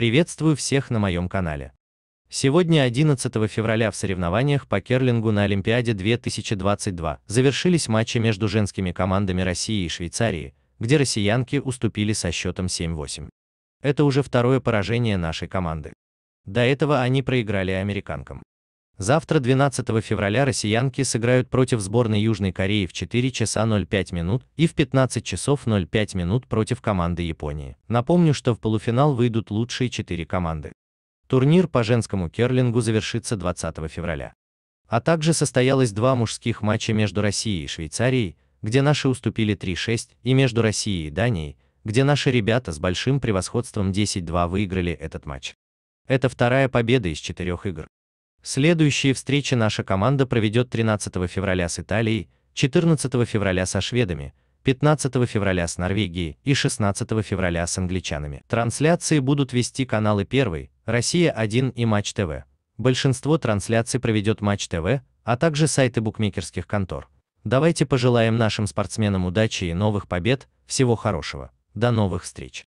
Приветствую всех на моем канале. Сегодня 11 февраля в соревнованиях по керлингу на Олимпиаде 2022 завершились матчи между женскими командами России и Швейцарии, где россиянки уступили со счетом 7-8. Это уже второе поражение нашей команды. До этого они проиграли американкам. Завтра 12 февраля россиянки сыграют против сборной Южной Кореи в 4 часа 05 минут и в 15 часов 05 минут против команды Японии. Напомню, что в полуфинал выйдут лучшие 4 команды. Турнир по женскому керлингу завершится 20 февраля. А также состоялось два мужских матча между Россией и Швейцарией, где наши уступили 3-6, и между Россией и Данией, где наши ребята с большим превосходством 10-2 выиграли этот матч. Это вторая победа из четырех игр. Следующие встречи наша команда проведет 13 февраля с Италией, 14 февраля со шведами, 15 февраля с Норвегией и 16 февраля с англичанами. Трансляции будут вести каналы Первый, Россия-1 и Матч ТВ. Большинство трансляций проведет Матч ТВ, а также сайты букмекерских контор. Давайте пожелаем нашим спортсменам удачи и новых побед, всего хорошего. До новых встреч!